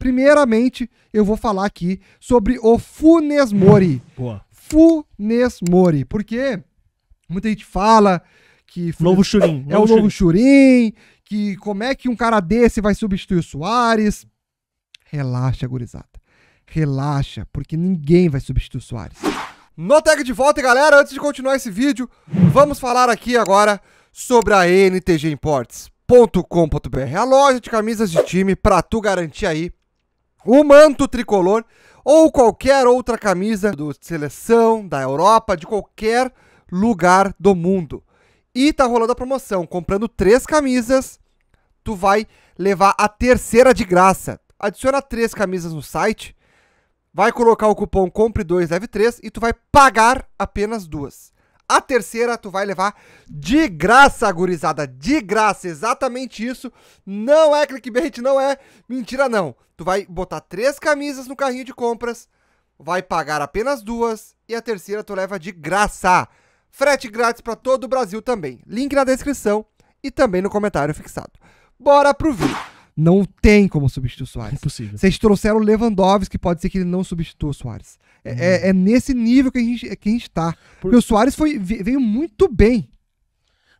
Primeiramente, eu vou falar aqui sobre o Funes Mori. Boa. Funes Mori. Porque muita gente fala que Funes novo Churim, é novo o novo Churim, que como é que um cara desse vai substituir o Soares? Relaxa, gurizada. Relaxa, porque ninguém vai substituir o Soares. No de volta, galera, antes de continuar esse vídeo, vamos falar aqui agora sobre a ntgimports.com.br, a loja de camisas de time para tu garantir aí o manto tricolor ou qualquer outra camisa do seleção da Europa, de qualquer lugar do mundo. E tá rolando a promoção, comprando três camisas, tu vai levar a terceira de graça. Adiciona três camisas no site, vai colocar o cupom compre 2 leve 3 e tu vai pagar apenas duas. A terceira tu vai levar de graça, gurizada, de graça, exatamente isso. Não é clickbait, não é mentira não. Tu vai botar três camisas no carrinho de compras, vai pagar apenas duas e a terceira tu leva de graça. Frete grátis para todo o Brasil também. Link na descrição e também no comentário fixado. Bora pro vídeo. Não tem como substituir o Soares. Impossível. Vocês trouxeram o Lewandowski, pode ser que ele não substitua o Soares. É, uhum. é, é, nesse nível que a gente, que a gente tá. Por... Porque o Soares foi, veio muito bem.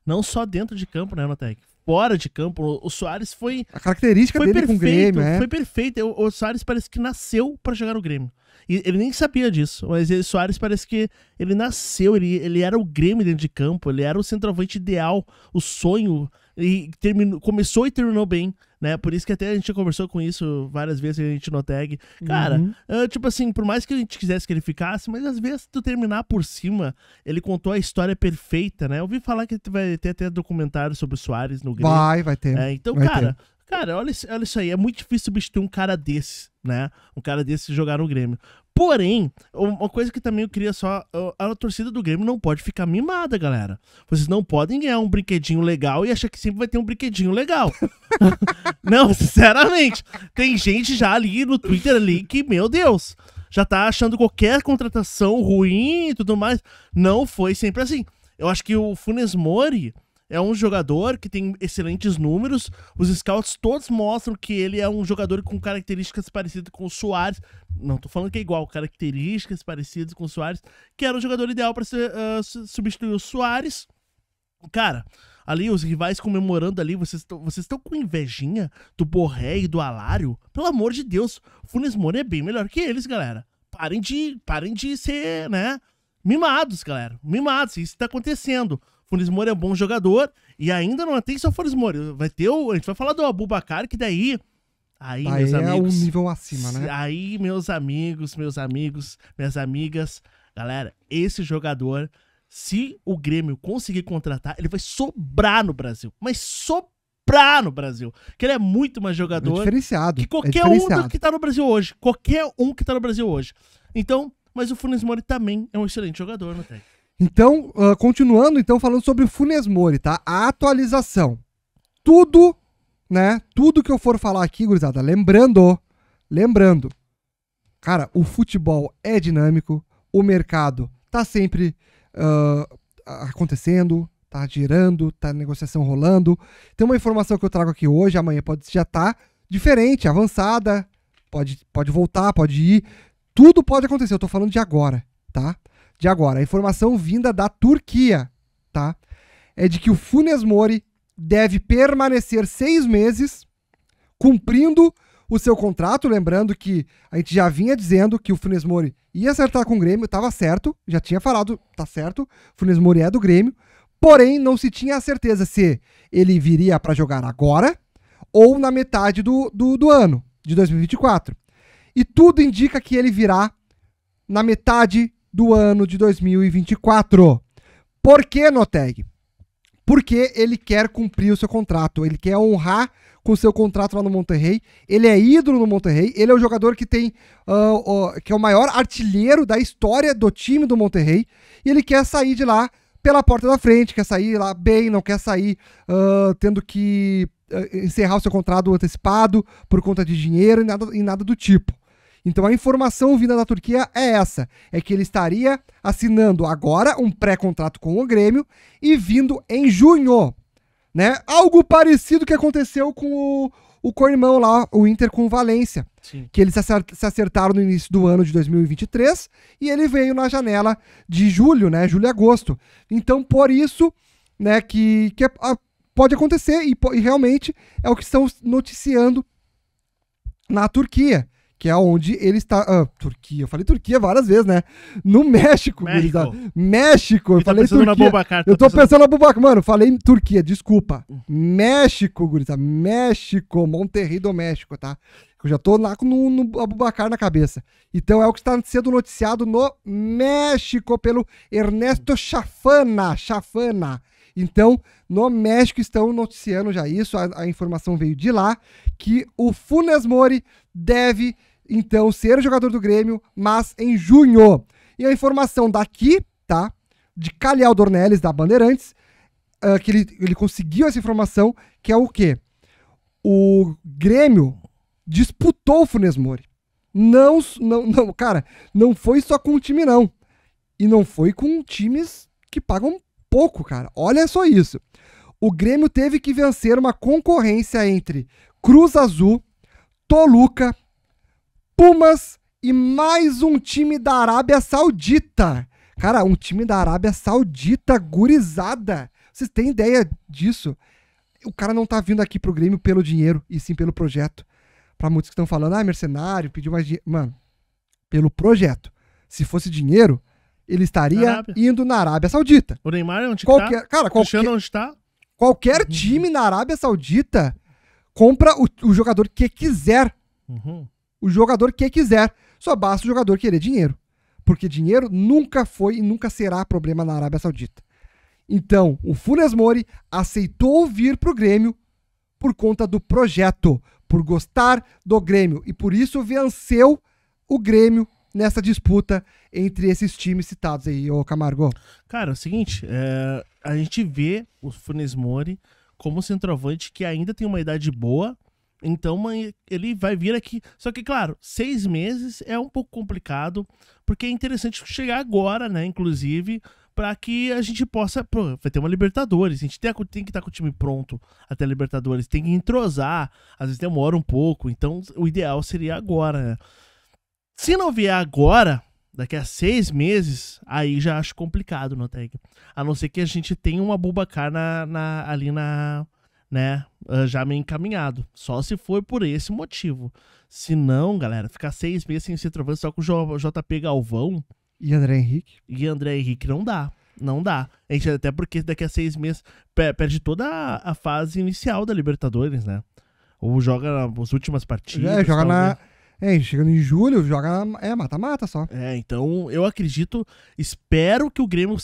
Não só dentro de campo, né, Notec? Fora de campo, o Soares foi. A característica foi dele perfeito, com o Grêmio, é. Foi perfeito. O, o Soares parece que nasceu para jogar no Grêmio. E ele nem sabia disso, mas ele, Soares parece que ele nasceu, ele, ele era o Grêmio dentro de campo, ele era o centroavante ideal, o sonho, e terminou, começou e terminou bem, né? Por isso que até a gente conversou com isso várias vezes, a gente no tag. Cara, uhum. Ah, tipo assim, por mais que a gente quisesse que ele ficasse, mas às vezes tu terminar por cima, ele contou a história perfeita, né? Eu ouvi falar que vai ter até documentário sobre o Soares no Grêmio. Vai, vai ter. É, então, vai cara, ter. Cara, olha, olha isso aí. É muito difícil substituir um cara desse, né? Um cara desse jogar no Grêmio. Porém, uma coisa que também eu queria só. A, torcida do Grêmio não pode ficar mimada, galera. Vocês não podem ganhar um brinquedinho legal e achar que sempre vai ter um brinquedinho legal. não, sinceramente. Tem gente já ali no Twitter ali que, meu Deus, já tá achando qualquer contratação ruim e tudo mais. Não foi sempre assim. Eu acho que o Funes Mori é um jogador que tem excelentes números. Os scouts todos mostram que ele é um jogador com características parecidas com o Soares. Não tô falando que é igual, características parecidas com o Soares, que era o jogador ideal para uh, ah, substituir o Soares. Cara, ali os rivais comemorando ali, vocês estão com invejinha do Borré e do Alário? Pelo amor de Deus, Funes Mori é bem melhor que eles, galera. Parem de, parem de ser, né? Mimados, galera. Mimados, isso tá acontecendo. Funes Mori é um bom jogador e ainda não é, tem só Funes Mori. Vai ter o, a gente vai falar do Abubacar, que daí Aí, meus é amigos. um nível acima, né? Aí, meus amigos, meus amigos, minhas amigas, galera, esse jogador, se o Grêmio conseguir contratar, ele vai sobrar no Brasil. Mas sobrar no Brasil. Que ele é muito mais jogador. É diferenciado. Que é qualquer é diferenciado. um que tá no Brasil hoje. Qualquer um que tá no Brasil hoje. Então, mas o Funes Mori também é um excelente jogador, não tem? Então, uh, continuando, então, falando sobre o Funes Mori, tá? A atualização. Tudo, né? Tudo que eu for falar aqui, gurizada, lembrando, lembrando, cara, o futebol é dinâmico, o mercado tá sempre uh, acontecendo, tá girando, tá negociação rolando. Tem uma informação que eu trago aqui hoje, amanhã pode já tá diferente, avançada, pode, pode voltar, pode ir. Tudo pode acontecer, eu tô falando de agora, tá? de agora. A informação vinda da Turquia, tá? É de que o Funes Mori deve permanecer seis meses cumprindo o seu contrato. Lembrando que a gente já vinha dizendo que o Funes Mori ia acertar com o Grêmio, estava certo, já tinha falado, tá certo, Funes Mori é do Grêmio. Porém, não se tinha a certeza se ele viria para jogar agora ou na metade do, do, do ano de 2024. E tudo indica que ele virá na metade do ano de 2024. Por que, Noteg? Porque ele quer cumprir o seu contrato, ele quer honrar com o seu contrato lá no Monterrey. Ele é ídolo no Monterrey, ele é o jogador que tem uh, uh, que é o maior artilheiro da história do time do Monterrey e ele quer sair de lá pela porta da frente, quer sair lá bem, não quer sair uh, tendo que ah, encerrar o seu contrato antecipado por conta de dinheiro e nada, e nada do tipo. Então a informação vinda da Turquia é essa: é que ele estaria assinando agora um pré-contrato com o Grêmio e vindo em junho. Né? Algo parecido que aconteceu com o, o lá, o Inter com o Valência. Que eles se acertaram no início do ano de 2023 e ele veio na janela de julho, né? Julho e agosto. Então, por isso, né, que, que a, pode acontecer e, e realmente é o que estão noticiando na Turquia que é onde ele está. Ah, Turquia. Eu falei Turquia várias vezes, né? No México, México. Gurizada. México. Eu, eu tá falei Turquia. Tá eu tô pensando, na Bubacar. Mano, falei Turquia, desculpa. México, gurizada. México, Monterrey do México, tá? Eu já tô lá com no Abubacar na cabeça. Então é o que está sendo noticiado no México pelo Ernesto Chafana. Chafana. Então, no México estão noticiando já isso, a, a informação veio de lá, que o Funes Mori deve então ser jogador do Grêmio, mas em junho. E a informação daqui, tá? De Calhau Dornelles, da Bandeirantes, uh, que ele, ele conseguiu essa informação, que é o quê? O Grêmio disputou o Funes Mori. Não, não, não, cara, não foi só com o time, não. E não foi com times que pagam pouco, cara. Olha só isso. O Grêmio teve que vencer uma concorrência entre Cruz Azul, Toluca, Pumas e mais um time da Arábia Saudita. Cara, um time da Arábia Saudita gurizada. Vocês têm ideia disso? O cara não tá vindo aqui pro Grêmio pelo dinheiro, e sim pelo projeto. Pra muitos que estão falando, ah, mercenário, pediu mais dinheiro. Mano, pelo projeto. Se fosse dinheiro, ele estaria indo na Arábia Saudita. O Neymar é onde tá? qualquer, tá? Cara, qualquer, onde está? Qualquer uhum. time na Arábia Saudita compra o, o jogador que quiser. Uhum o jogador que quiser. Só basta o jogador querer dinheiro. Porque dinheiro nunca foi e nunca será problema na Arábia Saudita. Então, o Funes Mori aceitou vir para o Grêmio por conta do projeto, por gostar do Grêmio. E por isso venceu o Grêmio nessa disputa entre esses times citados aí, ô Camargo. Cara, é o seguinte, é, a gente vê o Funes Mori como centroavante que ainda tem uma idade boa, então ele vai vir aqui. Só que, claro, seis meses é um pouco complicado, porque é interessante chegar agora, né? Inclusive, para que a gente possa. Pô, vai ter uma Libertadores. A gente tem, tem que estar tá com o time pronto até a Libertadores. Tem que entrosar. Às vezes demora um pouco. Então, o ideal seria agora, né? Se não vier agora, daqui a seis meses, aí já acho complicado no tag. A não ser que a gente tenha uma Bubacar na, na, ali na né, ah, já meio encaminhado. Só se for por esse motivo. Se não, galera, ficar seis meses sem centroavante só com o JP Galvão. E André Henrique? E André Henrique não dá. Não dá. A gente, até porque daqui a seis meses perde toda a, fase inicial da Libertadores, né? Ou joga nas últimas partidas. É, joga na é, chegando em julho, joga é mata-mata só. É, então eu acredito, espero que o Grêmio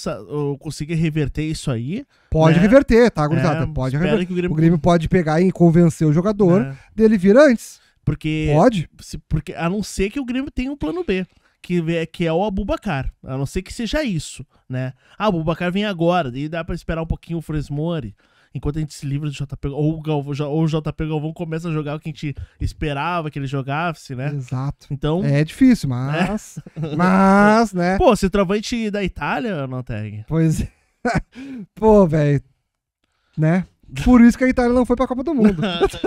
consiga reverter isso aí. Pode né? reverter, tá, é, gurizada? É, pode reverter. O Grêmio... o, Grêmio... pode pegar e convencer o jogador é. dele vir antes. Porque. Pode? Se, porque, a não ser que o Grêmio tenha um plano B. Que é, que é o Abubacar. A não ser que seja isso, né? Ah, o Abubacar vem agora, daí dá para esperar um pouquinho o Fresmori enquanto a gente se livra do JP ou o, Galvão, ou o JP Galvão começa a jogar o que a gente esperava que ele jogasse, né? Exato. Então. É difícil, mas. Né? Mas, né? Pô, travante da Itália, Noteg. Pois é. Pô, velho. Né? Por isso que a Itália não foi pra Copa do Mundo.